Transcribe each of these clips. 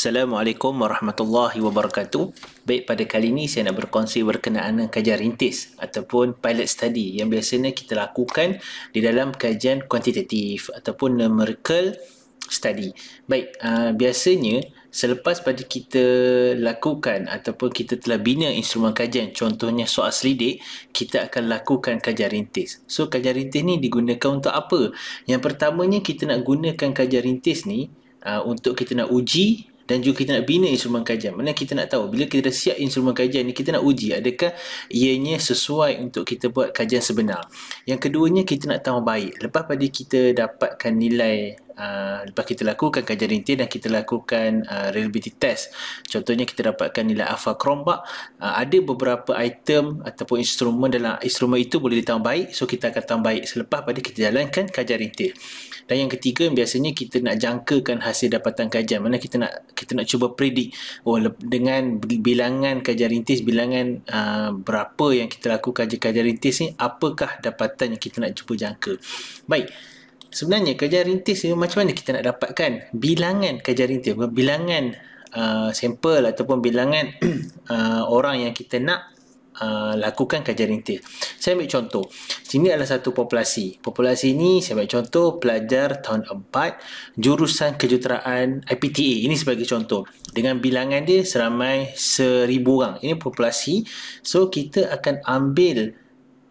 Assalamualaikum warahmatullahi wabarakatuh. Baik pada kali ini saya nak berkongsi berkenaan dengan kajian rintis ataupun pilot study yang biasanya kita lakukan di dalam kajian kuantitatif ataupun numerical study. Baik, uh, biasanya selepas pada kita lakukan ataupun kita telah bina instrumen kajian contohnya soal selidik kita akan lakukan kajian rintis so kajian rintis ni digunakan untuk apa yang pertamanya kita nak gunakan kajian rintis ni uh, untuk kita nak uji dan juga kita nak bina instrumen kajian. Mana kita nak tahu bila kita dah siap instrumen kajian ni kita nak uji adakah ianya sesuai untuk kita buat kajian sebenar. Yang keduanya kita nak tahu baik. Lepas pada kita dapatkan nilai Ah, lepas kita lakukan kajian rintian dan kita lakukan uh, reliability test contohnya kita dapatkan nilai alpha krombak. uh, ada beberapa item ataupun instrumen dalam instrumen itu boleh ditambah baik so kita akan tambah baik selepas pada kita jalankan kajian rintian dan yang ketiga biasanya kita nak jangkakan hasil dapatan kajian mana kita nak kita nak cuba predik. oh dengan bilangan kajian rintis bilangan uh, berapa yang kita lakukan kajian rintis ni apakah dapatan yang kita nak cuba jangka baik sebenarnya kajian rintis ni macam mana kita nak dapatkan bilangan kajian rintis bilangan uh, sampel ataupun bilangan uh, orang yang kita nak Uh, lakukan kajian rintis. Saya ambil contoh. Sini adalah satu populasi. Populasi ini saya ambil contoh pelajar tahun 4 jurusan kejuruteraan IPTA. Ini sebagai contoh. Dengan bilangan dia seramai seribu orang. Ini populasi. So kita akan ambil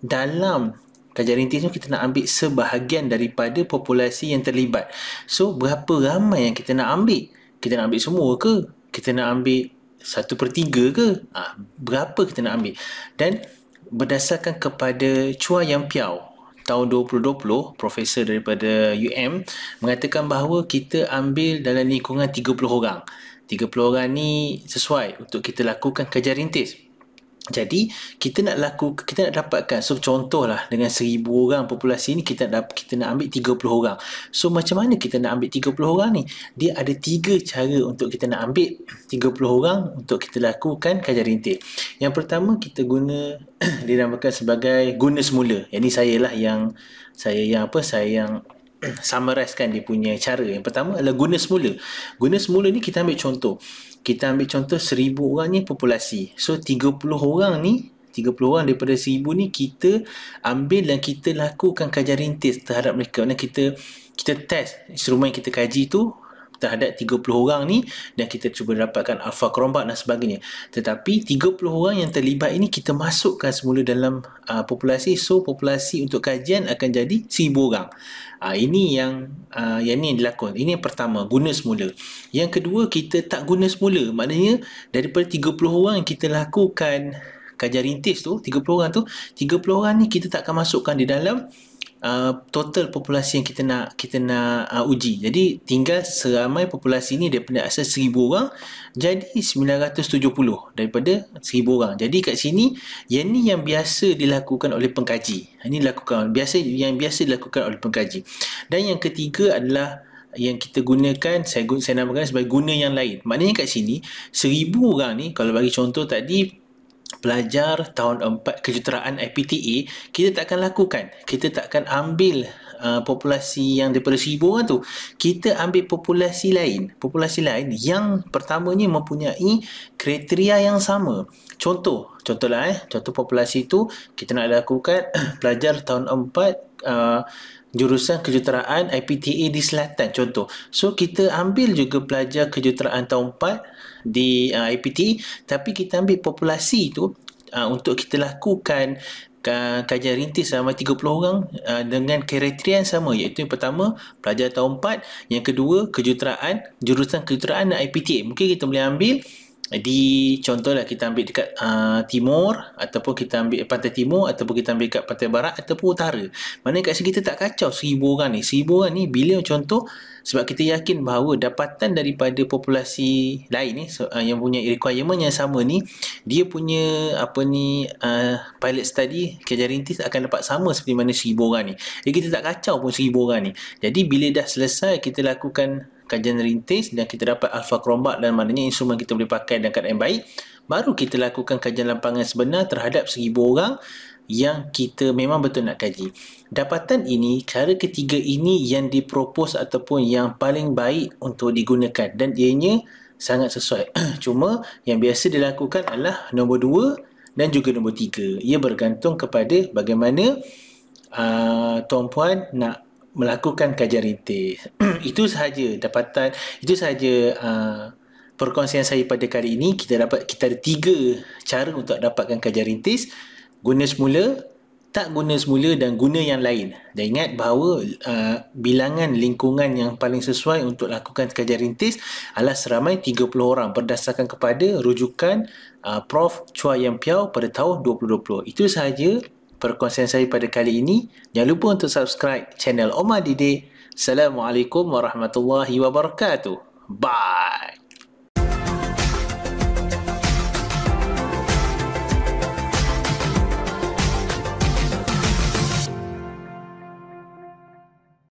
dalam Pelajar rintis tu kita nak ambil sebahagian daripada populasi yang terlibat. So, berapa ramai yang kita nak ambil? Kita nak ambil semua ke? Kita nak ambil satu per tiga ke? Ha, berapa kita nak ambil? Dan berdasarkan kepada Chua Yang Piao, tahun 2020, profesor daripada UM mengatakan bahawa kita ambil dalam lingkungan 30 orang. 30 orang ni sesuai untuk kita lakukan kajian rintis. Jadi kita nak laku kita nak dapatkan so contohlah dengan seribu orang populasi ni kita nak kita nak ambil tiga puluh orang. So macam mana kita nak ambil tiga puluh orang ni? Dia ada tiga cara untuk kita nak ambil tiga puluh orang untuk kita lakukan kajian rintil. Yang pertama kita guna dinamakan sebagai guna semula. Yang ni saya lah yang saya yang apa saya yang kan dia punya cara. Yang pertama adalah guna semula. Guna semula ni kita ambil contoh. Kita ambil contoh seribu orang ni populasi. So 30 orang ni 30 orang daripada seribu ni kita ambil dan kita lakukan kajian rintis terhadap mereka. Maksudnya kita kita test instrumen kita kaji tu terhadap 30 orang ni dan kita cuba dapatkan alfa kerombak dan sebagainya. Tetapi 30 orang yang terlibat ini kita masukkan semula dalam uh, populasi so populasi untuk kajian akan jadi 1000 orang. Uh, ini yang uh, yang ni yang dilakukan. Ini yang pertama guna semula. Yang kedua kita tak guna semula. Maknanya daripada 30 orang kita lakukan kajian rintis tu 30 orang tu 30 orang ni kita tak akan masukkan di dalam Uh, total populasi yang kita nak kita nak uh, uji. Jadi tinggal seramai populasi ni pernah asal 1000 orang jadi 970 daripada 1000 orang. Jadi kat sini yang ni yang biasa dilakukan oleh pengkaji. Ini dilakukan biasa yang biasa dilakukan oleh pengkaji. Dan yang ketiga adalah yang kita gunakan saya saya namakan sebagai guna yang lain. Maknanya kat sini seribu orang ni kalau bagi contoh tadi pelajar tahun 4 kejuruteraan IPTA e, kita tak akan lakukan kita tak akan ambil uh, populasi yang daripada seribu orang tu kita ambil populasi lain populasi lain yang pertamanya mempunyai kriteria yang sama contoh contohlah eh contoh populasi tu kita nak lakukan pelajar tahun 4 uh, jurusan kejuruteraan IPTA e di selatan contoh. So kita ambil juga pelajar kejuruteraan tahun di uh, IPT tapi kita ambil populasi itu uh, untuk kita lakukan uh, kajian rintis sama 30 orang uh, dengan kriteria yang sama iaitu yang pertama pelajar tahun 4 yang kedua kejuruteraan jurusan kejuruteraan dan IPTA mungkin kita boleh ambil di contohlah kita ambil dekat uh, timur ataupun kita ambil pantai timur ataupun kita ambil dekat pantai barat ataupun utara. Mana kat sini kita tak kacau seribu orang ni. Seribu orang ni bila contoh sebab kita yakin bahawa dapatan daripada populasi lain ni so, uh, yang punya requirement yang sama ni dia punya apa ni uh, pilot study kerja rintis akan dapat sama seperti mana seribu orang ni. Jadi kita tak kacau pun seribu orang ni. Jadi bila dah selesai kita lakukan kajian rintis dan kita dapat alfa kromat dan maknanya instrumen kita boleh pakai dan keadaan yang baik baru kita lakukan kajian lapangan sebenar terhadap 1000 orang yang kita memang betul nak kaji dapatan ini, cara ketiga ini yang dipropos ataupun yang paling baik untuk digunakan dan ianya sangat sesuai cuma yang biasa dilakukan adalah nombor dua dan juga nombor tiga. ia bergantung kepada bagaimana uh, tuan-puan nak melakukan kajian rintis. itu sahaja dapatan, itu sahaja uh, perkongsian saya pada kali ini. Kita dapat kita ada tiga cara untuk dapatkan kajian rintis. Guna semula, tak guna semula dan guna yang lain. Dan ingat bahawa uh, bilangan lingkungan yang paling sesuai untuk lakukan kajian rintis adalah seramai 30 orang berdasarkan kepada rujukan uh, Prof. Chua Yang Piao pada tahun 2020. Itu sahaja perkongsian saya pada kali ini. Jangan lupa untuk subscribe channel Omar Didi. Assalamualaikum warahmatullahi wabarakatuh. Bye.